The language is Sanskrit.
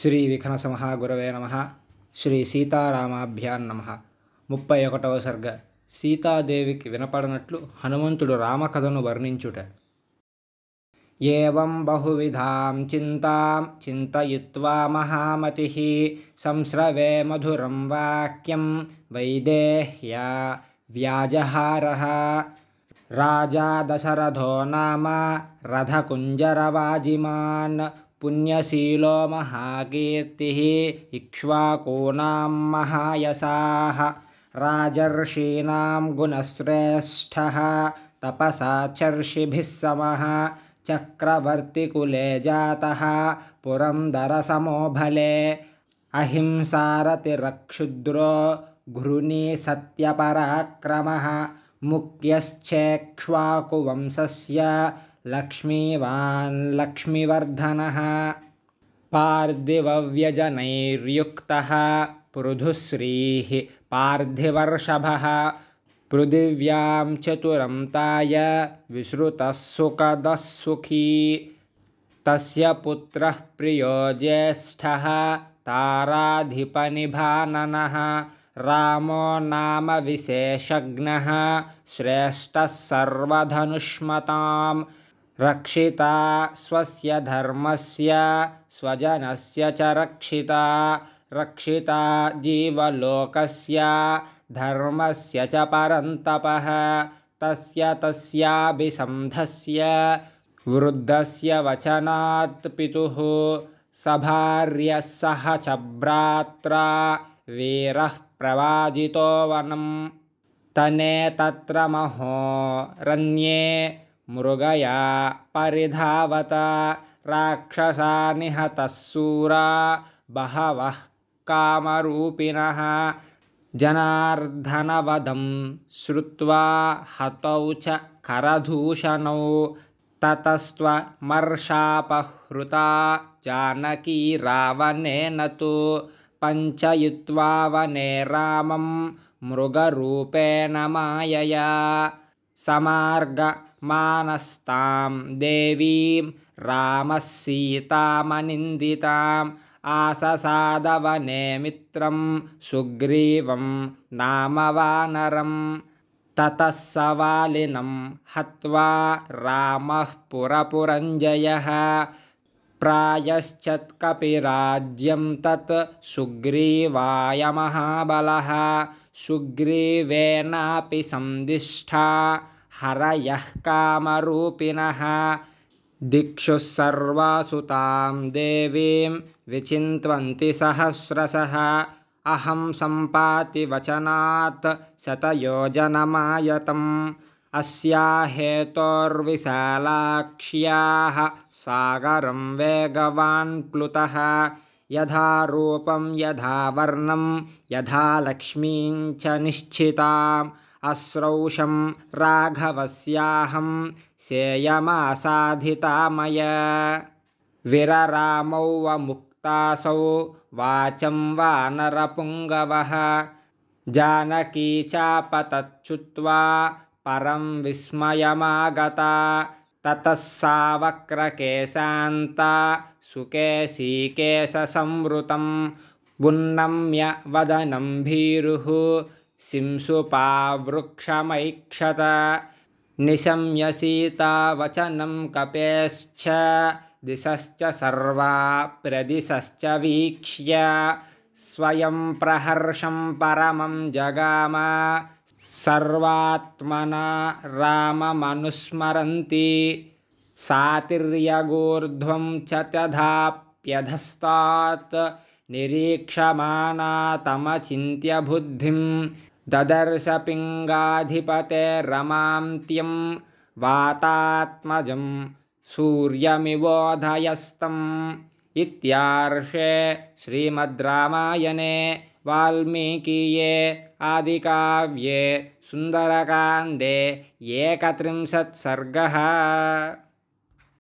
శ్రీ విఘ్నసమహ గురవే నమ శ్రీ సీతారామాభ్యాన్ నమ ముప్పై ఒకటవ సర్గ సీతాదేవికి వినపడనట్లు హనుమంతుడు రామకథను వర్ణించుట ఏం బహువిధాం చింతాం చింతయిత్వా మహామతి సంస్రవే మధురం వాక్యం వైదేహ్యా వ్యాజహార రాజా దశరథో నామ రథకుంజరవాజిమాన్ पुण्यशीलो महाकीर्तिः इक्ष्वाकूनां महायसाः राजर्षीणां गुणश्रेष्ठः तपसा समः चक्रवर्तिकुले जातः पुरन्दरसमो भले अहिंसारतिरक्षुद्रो सत्यपराक्रमः मुख्यश्चेक्ष्वाकुवंशस्य लक्ष्मीवान् लक्ष्मीवर्धनः पार्दिवव्यजनैर्युक्तः श्रीः पार्थिवर्षभः पृथिव्यां चतुरं ताय सुखदः सुखी तस्य पुत्रः ज्येष्ठः ताराधिपनिभाननः रामो नाम विशेषज्ञः श्रेष्ठः सर्वधनुष्मताम् रक्षिता स्वस्य धर्मस्य स्वजनस्य च रक्षिता रक्षिता जीवलोकस्य धर्मस्य च परन्तपः तस्य तस्याभिसन्धस्य वृद्धस्य वचनात् पितुः च भ्रात्रा वीरः प्रवाजितो वनं तने तत्र महो रन्ये मृगया परिधावता राक्षसानिहतस्सूरा बहवः कामरूपिणः जनार्दनवदं श्रुत्वा हतौ च करधूषणौ ततस्त्वमर्षापहृता जानकी रावणेन तु पञ्चयित्वा वने रामं मृगरूपेण मायया समार्गमानस्तां देवीं रामसीतामनिन्दिताम् सीतामनिन्दिताम् मित्रं सुग्रीवं नाम वानरं ततः सवालिनं हत्वा रामः पुरपुरञ्जयः प्रायश्चत्कपिराज्यं तत् महाबलः सुग्रीवेनापि सन्दिष्ठा हरयः कामरूपिणः दिक्षुः सर्वासुतां देवीं विचिन्त्वन्ति सहस्रशः अहं वचनात् शतयोजनमायतम् अस्या हेतोर्विशालाक्ष्याः सागरं वेगवान् प्लुतः यथा रूपं यथा वर्णं यथा लक्ष्मीं च निश्चिताम् अस्रौषं राघवस्याहं सेयमासाधितामय विररामौ वमुक्तासौ वाचं वा नरपुङ्गवः जानकी परं विस्मयमागता ततः वक्रकेशान्ता सुकेशीकेशसंवृतं उन्नम्य वदनं भीरुः शिंसुपावृक्षमैक्षत निशम्य वचनं कपेश्च दिशश्च सर्वा प्रदिशश्च वीक्ष्य स्वयं प्रहर्षं परमं जगाम सर्वात्मना राममनुस्मरन्ती सातिर्यगूर्ध्वं च तथाप्यधस्तात् निरीक्षमाना तमचिन्त्यबुद्धिं ददर्शपिङ्गाधिपते रमान्त्यं वातात्मजं सूर्यमिवोधयस्तम् इत्यार्षे श्रीमद् रामायणे वाल्मीकीये आदिकाव्ये सुन्दरकाण्डे एकत्रिंशत्सर्गः